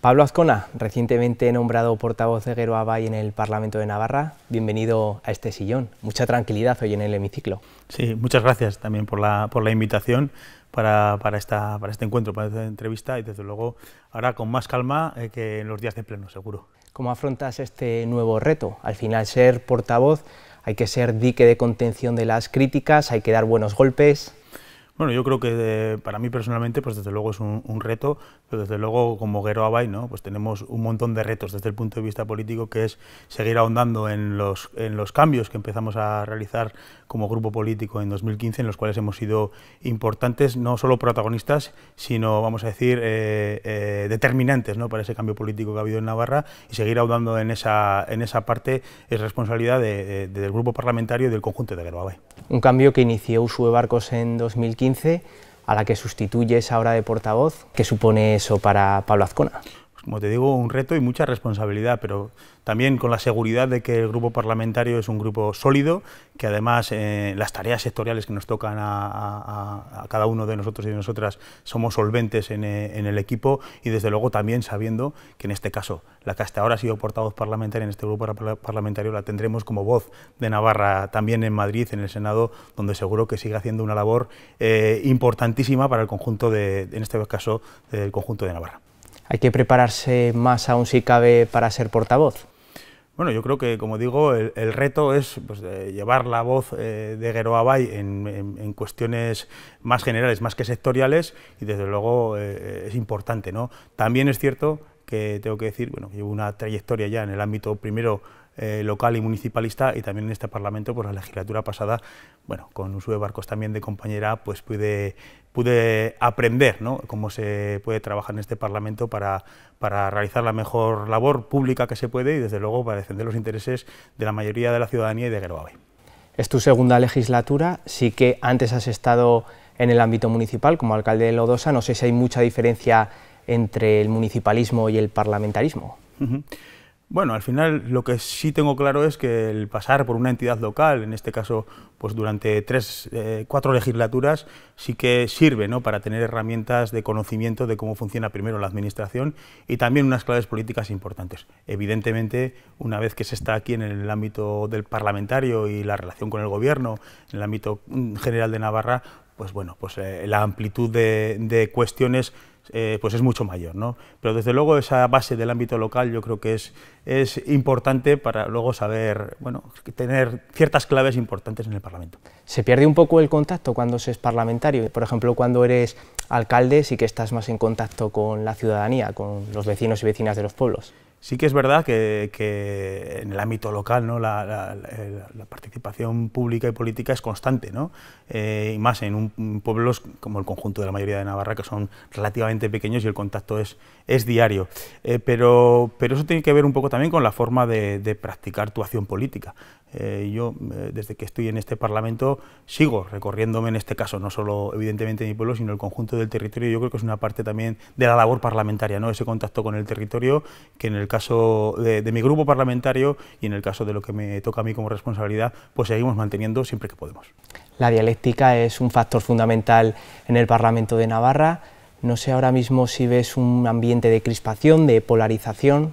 Pablo Azcona, recientemente nombrado portavoz de Guero Abay en el Parlamento de Navarra, bienvenido a este sillón. Mucha tranquilidad hoy en el hemiciclo. Sí, muchas gracias también por la, por la invitación para, esta, para este encuentro, para esta entrevista y desde luego ahora con más calma eh, que en los días de pleno, seguro. ¿Cómo afrontas este nuevo reto? Al final ser portavoz hay que ser dique de contención de las críticas, hay que dar buenos golpes. Bueno, yo creo que eh, para mí personalmente, pues desde luego es un reto, desde luego, como Gero pues tenemos un montón de retos desde el punto de vista político, que es seguir ahondando en los, cambios que empezamos a realizar como grupo político en 2015, en los cuales hemos sido importantes, no solo protagonistas, sino, vamos a decir, eh, eh, determinantes para ese cambio político que ha habido en Navarra, y seguir ahondando en esa, parte es responsabilidad del grupo parlamentario y del conjunto de Guerobay. Un cambio que inició Usue Barcos en 2015 a la que sustituye esa obra de portavoz. que supone eso para Pablo Azcona? como te digo, un reto y mucha responsabilidad, pero también con la seguridad de que el grupo parlamentario es un grupo sólido, que además eh, las tareas sectoriales que nos tocan a, cada uno de nosotros y de nosotras somos solventes eh, en, el equipo y desde luego también sabiendo que en este caso, la que hasta ahora ha sido portavoz parlamentaria en este grupo parlamentario, la tendremos como voz de Navarra también en Madrid, en el Senado, donde seguro que sigue haciendo una labor eh, importantísima para el conjunto de, en este caso, del conjunto de Navarra hay que prepararse más aún si cabe para ser portavoz. Bueno, yo creo que, como digo, el, reto es pues, eh, llevar la voz eh, de Gueroabay en, en, cuestiones más generales, más que sectoriales, y desde luego eh, es importante. ¿no? También es cierto que tengo que decir, bueno, llevo una trayectoria ya en el ámbito primero eh, local y municipalista y también en este Parlamento, por pues la legislatura pasada, bueno, con un de barcos también de compañera, pues pude, pude aprender ¿no? cómo se puede trabajar en este Parlamento para, para realizar la mejor labor pública que se puede y desde luego para defender los intereses de la mayoría de la ciudadanía y de Geroabe. Es tu segunda legislatura, sí que antes has estado en el ámbito municipal como alcalde de Lodosa, no sé si hay mucha diferencia entre el municipalismo y el parlamentarismo. Bueno, al final lo que sí tengo claro es que el pasar por una entidad local, en este caso pues durante tres, eh, cuatro legislaturas, sí que sirve ¿no? para tener herramientas de conocimiento de cómo funciona primero la administración y también unas claves políticas importantes. Evidentemente, una vez que se está aquí en el ámbito del parlamentario y la relación con el gobierno, en el ámbito mm, general de Navarra, pues bueno, pues eh, la amplitud de, de cuestiones eh, pues es mucho mayor. ¿no? Pero desde luego esa base del ámbito local yo creo que es, es importante para luego saber, bueno, tener ciertas claves importantes en el Parlamento. ¿Se pierde un poco el contacto cuando se es parlamentario? Por ejemplo, cuando eres alcalde sí que estás más en contacto con la ciudadanía, con los vecinos y vecinas de los pueblos. Sí que es verdad que, en el ámbito local ¿no? la, participación pública y política es constante, ¿no? Eh, y más en, un, pueblos como el conjunto de la mayoría de Navarra, que son relativamente pequeños y el contacto es, es diario. Eh, pero, pero eso tiene que ver un poco también con la forma de practicar tu acción política. Eh, yo, eh, desde que estoy en este Parlamento, sigo recorriéndome en este caso, no solo evidentemente mi pueblo, sino el conjunto del territorio. Yo creo que es una parte también de la labor parlamentaria, ¿no? ese contacto con el territorio, que en el caso de mi grupo parlamentario y en el caso de lo que me toca a mí como responsabilidad, pues seguimos manteniendo siempre que podemos. La dialéctica es un factor fundamental en el Parlamento de Navarra. No sé ahora mismo si ves un ambiente de crispación, de polarización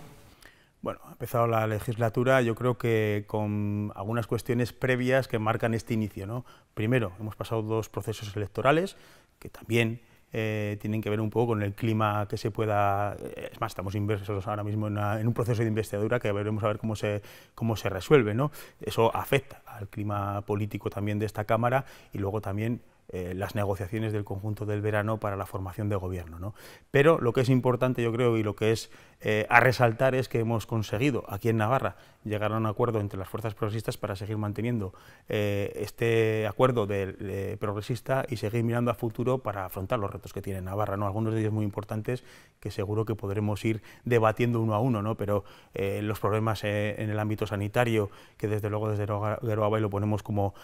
empezado la legislatura, yo creo que con algunas cuestiones previas que marcan este inicio. ¿no? Primero, hemos pasado dos procesos electorales que también eh, tienen que ver un poco con el clima que se pueda... Eh, es más, estamos inversos ahora mismo en, en un proceso de investidura que veremos a ver cómo se, cómo se resuelve. ¿no? Eso afecta al clima político también de esta Cámara y luego también eh, las negociaciones del conjunto del verano para la formación de gobierno. ¿no? Pero lo que es importante, yo creo, y lo que es eh, a resaltar es que hemos conseguido aquí en Navarra llegar a un acuerdo entre las fuerzas progresistas para seguir manteniendo eh, este acuerdo del progresista y seguir mirando a futuro para afrontar los retos que tiene Navarra. ¿no? Algunos de ellos muy importantes que seguro que podremos ir debatiendo uno a uno, ¿no? pero los problemas en el ámbito sanitario, que desde luego desde y lo ponemos como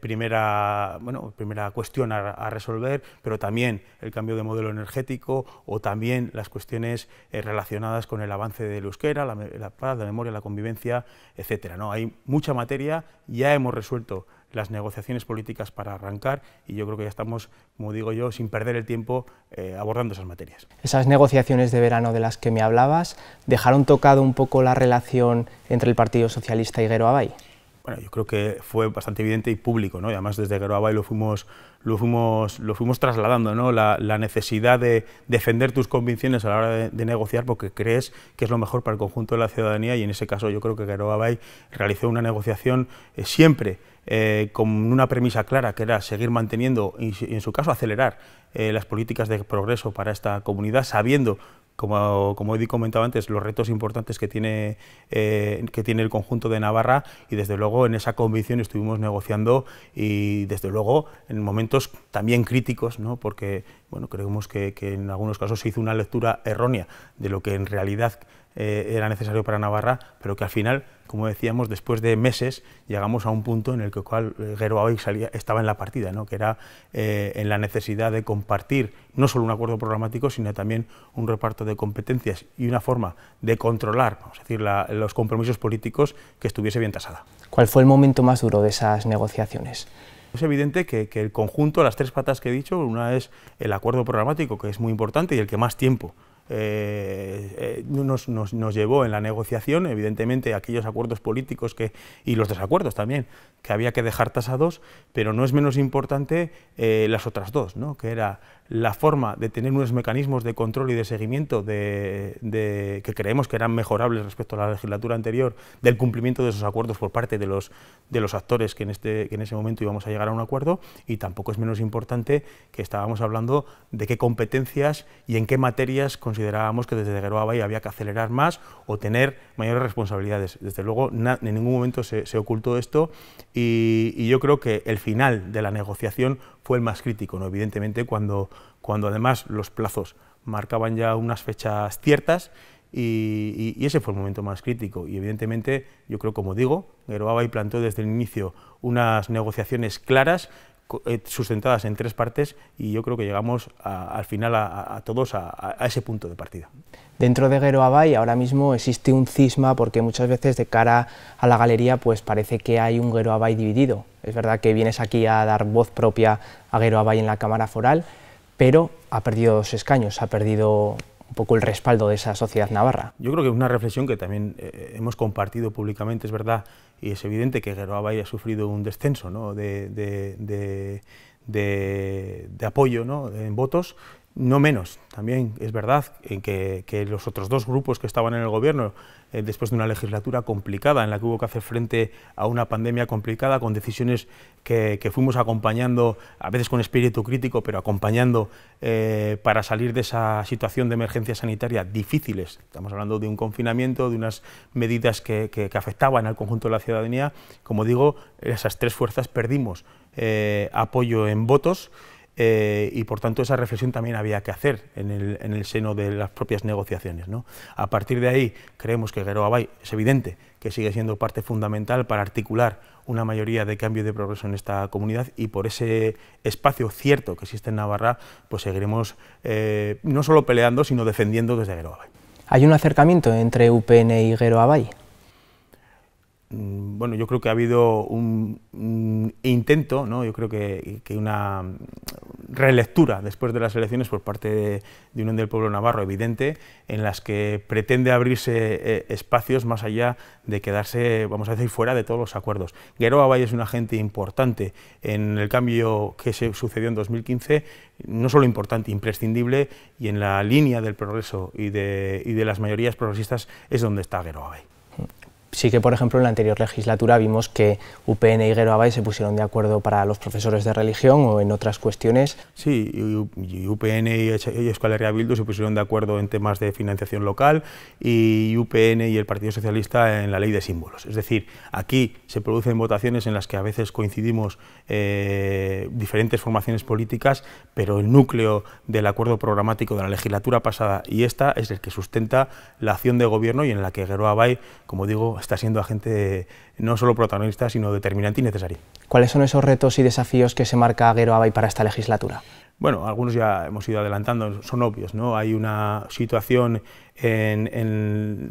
primera, bueno, primera cuestión a, resolver, pero también el cambio de modelo energético o también las cuestiones eh, relacionadas con el avance del euskera, la, paz, la memoria, la convivencia, etcétera. ¿no? Hay mucha materia, ya hemos resuelto las negociaciones políticas para arrancar y yo creo que ya estamos, como digo yo, sin perder el tiempo eh, abordando esas materias. Esas negociaciones de verano de las que me hablabas, ¿dejaron tocado un poco la relación entre el Partido Socialista y Guero Abay? bueno, yo creo que fue bastante evidente y público, ¿no? Y además desde Garoabay lo fuimos, lo fuimos, lo fuimos trasladando, ¿no? La, necesidad de defender tus convicciones a la hora de, negociar porque crees que es lo mejor para el conjunto de la ciudadanía y en ese caso yo creo que Garoabay realizó una negociación eh, siempre eh, con una premisa clara que era seguir manteniendo y, en su caso acelerar eh, las políticas de progreso para esta comunidad, sabiendo como, como Eddie comentaba antes, los retos importantes que tiene, eh, que tiene el conjunto de Navarra y desde luego en esa convicción estuvimos negociando y desde luego en momentos también críticos, ¿no? porque bueno, creemos que en algunos casos se hizo una lectura errónea de lo que en realidad eh, era necesario para Navarra, pero que al final, como decíamos, después de meses llegamos a un punto en el que cual eh, Geroa estaba en la partida, que era eh, en la necesidad de compartir no solo un acuerdo programático, sino también un reparto de competencias y una forma de controlar, vamos a decir, los compromisos políticos que estuviese bien tasada. ¿Cuál fue el momento más duro de esas negociaciones? Es evidente que, que, el conjunto, las tres patas que he dicho, una es el acuerdo programático, que es muy importante y el que más tiempo eh, eh, nos, llevó en la negociación, evidentemente, aquellos acuerdos políticos que, y los desacuerdos también, que había que dejar tasados, pero no es menos importante eh, las otras dos, ¿no? que era la forma de tener unos mecanismos de control y de seguimiento de, que creemos que eran mejorables respecto a la legislatura anterior, del cumplimiento de esos acuerdos por parte de los, de los actores que en, este, en ese momento íbamos a llegar a un acuerdo, y tampoco es menos importante que estábamos hablando de qué competencias y en qué materias considerábamos que desde Guerrero había que acelerar más o tener mayores responsabilidades. Desde luego, en ningún momento se, ocultó esto, y yo creo que el final de la negociación fue el más crítico, ¿no? evidentemente cuando, cuando además los plazos marcaban ya unas fechas ciertas y, ese fue el momento más crítico. Y evidentemente, yo creo, como digo, Geroaba y plantó desde el inicio unas negociaciones claras, eh, sustentadas en tres partes, y yo creo que llegamos al final a, todos a, ese punto de partida. Dentro de Abay ahora mismo existe un cisma porque muchas veces de cara a la galería pues parece que hay un Abay dividido. Es verdad que vienes aquí a dar voz propia a Guero Abay en la Cámara Foral, pero ha perdido dos escaños, ha perdido un poco el respaldo de esa sociedad navarra. Yo creo que es una reflexión que también eh, hemos compartido públicamente, es verdad, y es evidente que Guero Abay ha sufrido un descenso ¿no? de, de, apoyo ¿no? en votos no menos, también es verdad que, los otros dos grupos que estaban en el gobierno, eh, después de una legislatura complicada en la que hubo que hacer frente a una pandemia complicada, con decisiones que, fuimos acompañando, a veces con espíritu crítico, pero acompañando eh, para salir de esa situación de emergencia sanitaria difíciles. Estamos hablando de un confinamiento, de unas medidas que, afectaban al conjunto de la ciudadanía. Como digo, esas tres fuerzas perdimos eh, apoyo en votos. Eh, y por tanto esa reflexión también había que hacer en el, seno de las propias negociaciones. ¿no? A partir de ahí creemos que Guerrero es evidente que sigue siendo parte fundamental para articular una mayoría de cambio y de progreso en esta comunidad y por ese espacio cierto que existe en Navarra pues seguiremos eh, no solo peleando sino defendiendo desde Guerrero ¿Hay un acercamiento entre UPN y Guerrero mm, bueno, yo creo que ha habido un, intento, ¿no? yo creo que una, relectura después de las elecciones por parte de, Unión del Pueblo Navarro, evidente, en las que pretende abrirse eh, espacios más allá de quedarse, vamos a decir, fuera de todos los acuerdos. Gueroba es un agente importante en el cambio que se sucedió en 2015, no solo importante, imprescindible, y en la línea del progreso y de, las mayorías progresistas es donde está Gueroba sí que, por ejemplo, en la anterior legislatura vimos que UPN y Guero Abay se pusieron de acuerdo para los profesores de religión o en otras cuestiones. Sí, UPN y Euskal Herria se pusieron de acuerdo en temas de financiación local y UPN y el Partido Socialista en la ley de símbolos. Es decir, aquí se producen votaciones en las que a veces coincidimos eh, diferentes formaciones políticas, pero el núcleo del acuerdo programático de la legislatura pasada y esta es el que sustenta la acción de gobierno y en la que Guero Abay, como digo, está siendo agente no solo protagonista, sino determinante y necesario. ¿Cuáles son esos retos y desafíos que se marca Aguero Abay para esta legislatura? bueno, algunos ya hemos ido adelantando, son obvios, ¿no? Hay una situación en,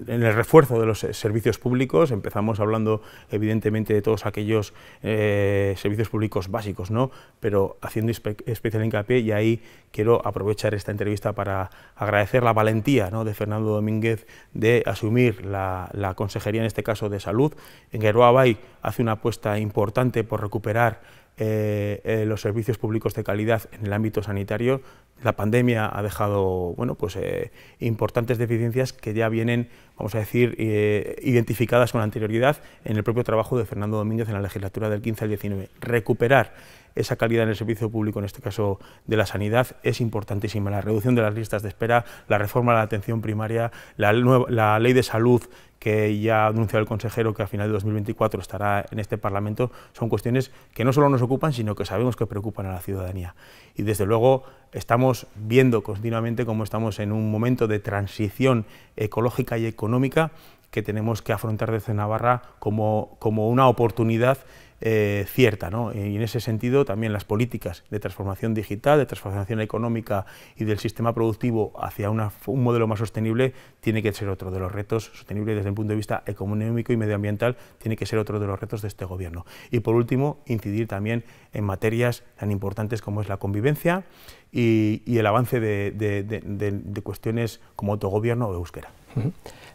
el refuerzo de los eh, servicios públicos, empezamos hablando evidentemente de todos aquellos eh, servicios públicos básicos, ¿no? pero haciendo especial hincapié y ahí quiero aprovechar esta entrevista para agradecer la valentía de Fernando Domínguez de asumir la, consejería, en este caso de salud. En que Bay hace una apuesta importante por recuperar eh, eh, los servicios públicos de calidad en el ámbito sanitario, la pandemia ha dejado bueno, pues, eh, importantes deficiencias que ya vienen, vamos a decir, identificadas con anterioridad en el propio trabajo de Fernando Domínguez en la legislatura del 15 al 19. Recuperar esa calidad en el servicio público, en este caso de la sanidad, es importantísima. La reducción de las listas de espera, la reforma de la atención primaria, la, ley de salud que ya ha anunciado el consejero que a final de 2024 estará en este Parlamento, son cuestiones que no solo nos ocupan, sino que sabemos que preocupan a la ciudadanía. Y desde luego estamos viendo continuamente cómo estamos en un momento de transición ecológica y económica que tenemos que afrontar desde Navarra como, como una oportunidad eh, cierta. ¿no? Y en ese sentido también las políticas de transformación digital, de transformación económica y del sistema productivo hacia un modelo más sostenible tiene que ser otro de los retos sostenibles desde el punto de vista económico y medioambiental, tiene que ser otro de los retos de este gobierno. Y por último, incidir también en materias tan importantes como es la convivencia y, el avance de, cuestiones como autogobierno o euskera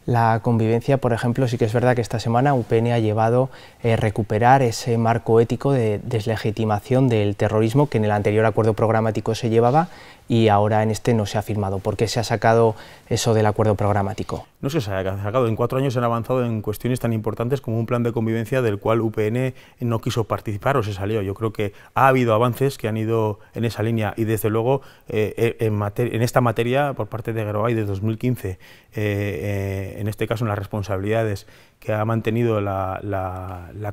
la convivencia, por ejemplo, sí que es verdad que esta semana UPN ha llevado a eh, recuperar ese marco ético de deslegitimación del terrorismo que en el anterior acuerdo programático se llevaba y ahora en este no se ha firmado. ¿Por qué se ha sacado eso del acuerdo programático? no se ha sacado. En cuatro años han avanzado en cuestiones tan importantes como un plan de convivencia del cual UPN no quiso participar o se salió. Yo creo que ha habido avances que han ido en esa línea y desde luego eh, eh, en, esta materia por parte de Geroay de 2015, eh, en este caso en las responsabilidades que ha mantenido la,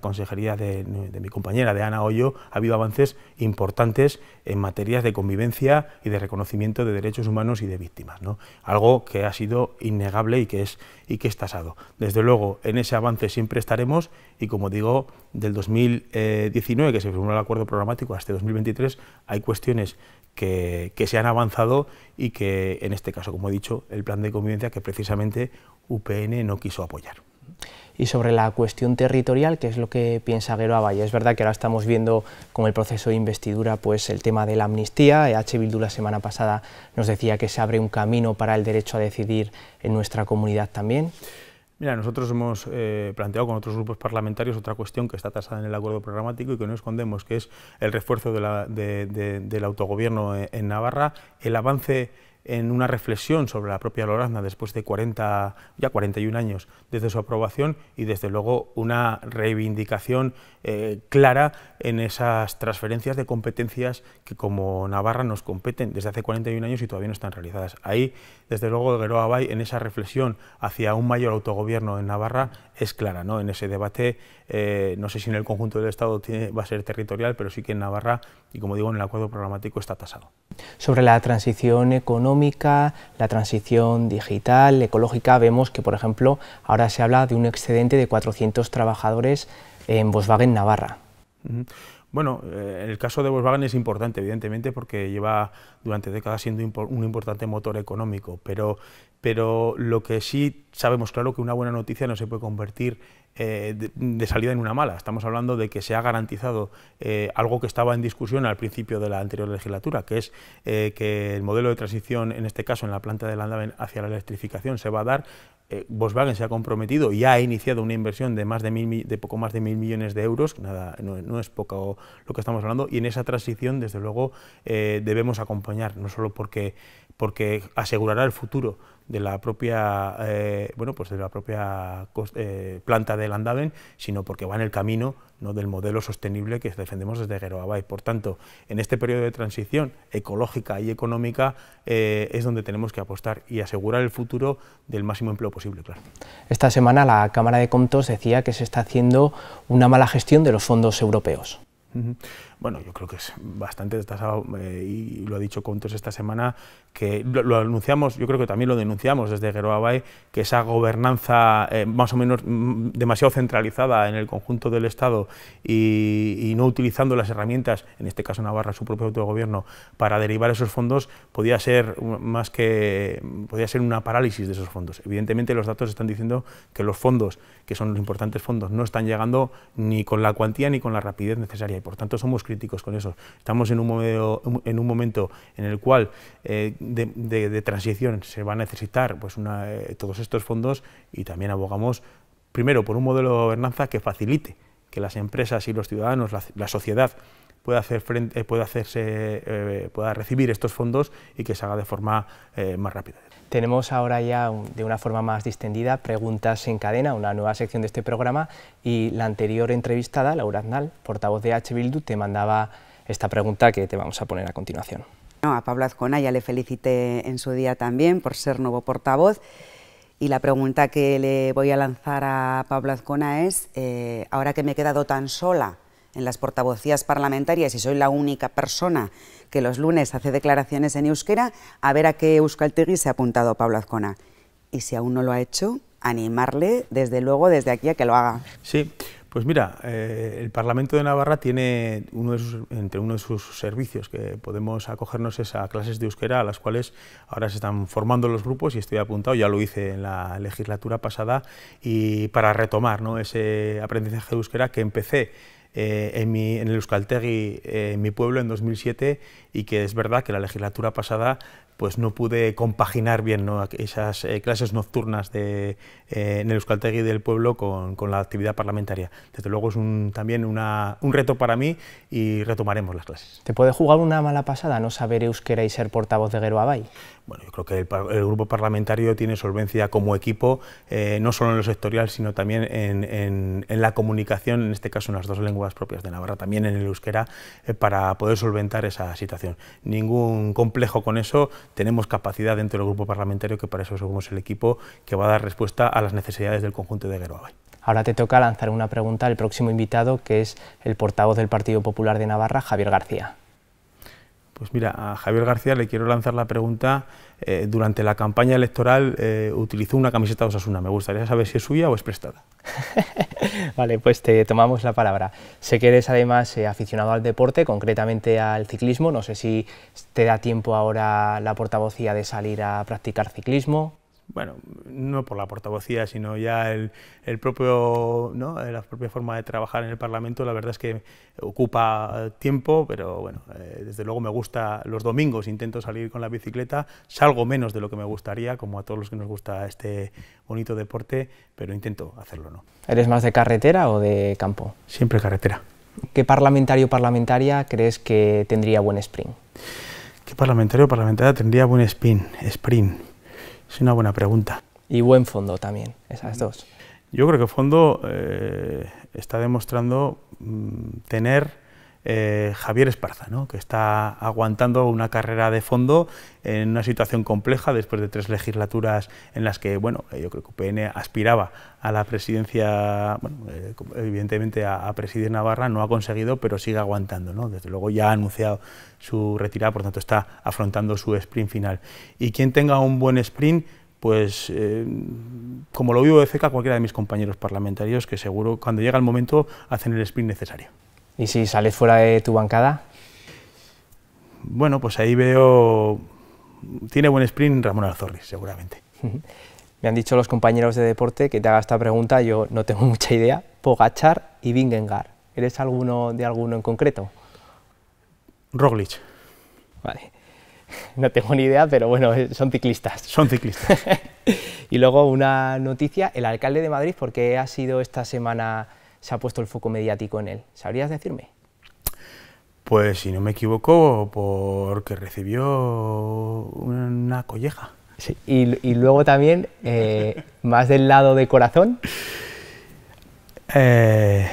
consejería de, mi compañera, de Ana Hoyo, ha habido avances importantes en materias de convivencia y de reconocimiento de derechos humanos y de víctimas, ¿no? algo que ha sido innegable y que, es, y que es tasado. Desde luego, en ese avance siempre estaremos y, como digo, del 2019, que se firmó el acuerdo programático, hasta 2023, hay cuestiones que, que, se han avanzado y que, en este caso, como he dicho, el plan de convivencia que precisamente UPN no quiso apoyar. Y sobre la cuestión territorial, que es lo que piensa Abaya? Es verdad que ahora estamos viendo con el proceso de investidura pues, el tema de la amnistía. E H. Bildu la semana pasada nos decía que se abre un camino para el derecho a decidir en nuestra comunidad también. Mira, nosotros hemos eh, planteado con otros grupos parlamentarios otra cuestión que está tasada en el acuerdo programático y que no escondemos, que es el refuerzo del autogobierno en Navarra, el avance en una reflexión sobre la propia Lorazna después de 40, ya 41 años desde su aprobación y desde luego una reivindicación eh, clara en esas transferencias de competencias que como Navarra nos competen desde hace 41 años y todavía no están realizadas. Ahí, desde luego, Guerrero Bay en esa reflexión hacia un mayor autogobierno en Navarra es clara, ¿no? En ese debate, eh, no sé si en el conjunto del Estado va a ser territorial, pero sí que en Navarra, y como digo, en el acuerdo programático está tasado. Sobre la transición económica, económica, la transición digital, ecológica, vemos que, por ejemplo, ahora se habla de un excedente de 400 trabajadores en Volkswagen Navarra. Bueno, eh, el caso de Volkswagen es importante, evidentemente, porque lleva durante décadas siendo un importante motor económico, pero pero lo que sí sabemos claro que una buena noticia no se puede convertir eh, de, salida en una mala. Estamos hablando de que se ha garantizado eh, algo que estaba en discusión al principio de la anterior legislatura, que es eh, que el modelo de transición, en este caso en la planta de Landaven, hacia la electrificación se va a dar. Volkswagen se ha comprometido y ha iniciado una inversión de, más poco más de mil millones de euros, nada, no, es poco lo que estamos hablando, y en esa transición, desde luego, debemos acompañar, no solo porque asegurará el futuro, de la propia, eh, bueno, pues de la propia eh, planta del Andaven, sino porque va en el camino ¿no? del modelo sostenible que defendemos desde Geroabay. Por tanto, en este periodo de transición ecológica y económica eh, es donde tenemos que apostar y asegurar el futuro del máximo empleo posible, Esta semana la Cámara de Contos decía que se está haciendo una mala gestión de los fondos europeos bueno, yo creo que es bastante destasado eh, y lo ha dicho Contos esta semana, que lo, anunciamos, yo creo que también lo denunciamos desde Geroabay, que esa gobernanza eh, más o menos mm, demasiado centralizada en el conjunto del Estado y, no utilizando las herramientas, en este caso Navarra, su propio autogobierno, para derivar esos fondos, podía ser más que podía ser una parálisis de esos fondos. Evidentemente los datos están diciendo que los fondos, que son los importantes fondos, no están llegando ni con la cuantía ni con la rapidez necesaria y por tanto somos con eso. Estamos en un, momento, eh, en, un momento en el cual eh, de, transición se va a necesitar pues eh, todos estos fondos y también abogamos, primero, por un modelo de gobernanza que facilite que las empresas y los ciudadanos, la, sociedad, pueda, hacer frente, pueda, hacerse, pueda recibir estos fondos y que se haga de forma más rápida. Tenemos ahora ya de una forma más distendida preguntas en cadena, una nueva sección de este programa y la anterior entrevistada, Laura Aznal, portavoz de H. Bildu, te mandaba esta pregunta que te vamos a poner a continuación. No, a Pablo Azcona ya le felicité en su día también por ser nuevo portavoz y la pregunta que le voy a lanzar a Pablo Azcona es, eh, ahora que me he quedado tan sola, en las portavocías parlamentarias y soy la única persona que los lunes hace declaraciones en euskera, a ver a qué Euskaltegui se ha apuntado Pablo Azcona. Y si aún no lo ha hecho, animarle, desde luego, desde aquí a que lo haga. Sí, pues mira, eh, el Parlamento de Navarra tiene uno de sus, entre uno de sus servicios que podemos acogernos es a clases de euskera, a las cuales ahora se están formando los grupos y estoy apuntado, ya lo hice en la legislatura pasada, y para retomar ¿no? ese aprendizaje de euskera que empecé eh, en, mi, en, el Euskaltegui, eh, en mi pueblo, en 2007, y que es verdad que la legislatura pasada pues no pude compaginar bien esas eh, clases nocturnas de, eh, en el Euskaltegui del pueblo con, la actividad parlamentaria. Desde luego es un, también un reto para mí y retomaremos las clases. ¿Te puede jugar una mala pasada no saber euskera y ser portavoz de Abay? Bueno, yo creo que el, grupo parlamentario tiene solvencia como equipo, eh, no solo en lo sectorial, sino también en, la comunicación, en este caso en las dos lenguas propias de Navarra, también en el euskera, eh, para poder solventar esa situación. Ningún complejo con eso, tenemos capacidad dentro del grupo parlamentario, que para eso somos el equipo que va a dar respuesta a las necesidades del conjunto de Gueroabay. Ahora te toca lanzar una pregunta al próximo invitado, que es el portavoz del Partido Popular de Navarra, Javier García. Pues mira, a Javier García le quiero lanzar la pregunta, eh, durante la campaña electoral eh, utilizó una camiseta de Osasuna, me gustaría saber si es suya o es prestada. vale, pues te tomamos la palabra. Sé que eres además eh, aficionado al deporte, concretamente al ciclismo, no sé si te da tiempo ahora la portavocía de salir a practicar ciclismo bueno, no por la portavocía, sino ya el, propio, ¿no? la propia forma de trabajar en el Parlamento, la verdad es que ocupa tiempo, pero bueno, eh, desde luego me gusta los domingos, intento salir con la bicicleta, salgo menos de lo que me gustaría, como a todos los que nos gusta este bonito deporte, pero intento hacerlo, ¿no? ¿Eres más de carretera o de campo? Siempre carretera. ¿Qué parlamentario o parlamentaria crees que tendría buen sprint? ¿Qué parlamentario o parlamentaria tendría buen sprint? Es una buena pregunta. Y buen fondo también, esas dos. Yo creo que fondo eh, está demostrando mm, tener eh, Javier Esparza, que está aguantando una carrera de fondo en una situación compleja después de tres legislaturas en las que, bueno, eh, yo creo que UPN aspiraba a la presidencia, eh, evidentemente a, presidir Navarra, no ha conseguido, pero sigue aguantando, Desde luego ya ha anunciado su retirada, por tanto está afrontando su sprint final. Y quien tenga un buen sprint pues como lo vivo de cerca cualquiera de mis compañeros parlamentarios que seguro cuando llega el momento hacen el sprint necesario. ¿Y si sales fuera de tu bancada? Bueno, pues ahí veo... Tiene buen sprint Ramón Alzorri, seguramente. Me han dicho los compañeros de deporte que te haga esta pregunta, yo no tengo mucha idea. Pogachar y Bingengar. ¿Eres alguno de alguno en concreto? Roglic. Vale. No tengo ni idea, pero bueno, eh, son ciclistas. Son ciclistas. y luego una noticia, el alcalde de Madrid, porque ha sido esta semana se ha puesto el foco mediático en él. ¿Sabrías decirme? Pues si no me equivoco, porque recibió una colleja. Sí, y, luego también, eh, más del lado de corazón. Eh.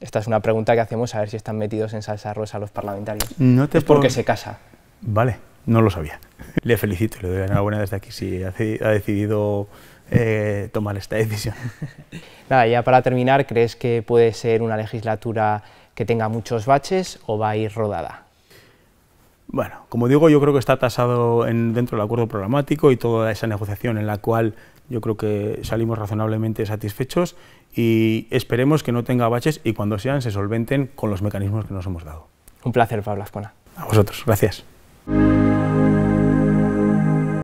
Esta es una pregunta que hacemos a ver si están metidos en salsa rosa los parlamentarios. No te es porque se casa. Vale, no lo sabía. Le felicito, le doy enhorabuena desde aquí si ha decidido eh, tomar esta decisión. Nada, ya para terminar, ¿crees que puede ser una legislatura que tenga muchos baches o va a ir rodada? Bueno, como digo, yo creo que está tasado en, dentro del acuerdo programático y toda esa negociación en la cual yo creo que salimos razonablemente satisfechos y esperemos que no tenga baches y cuando sean se solventen con los mecanismos que nos hemos dado. Un placer, Pablo Ascona. A vosotros, gracias.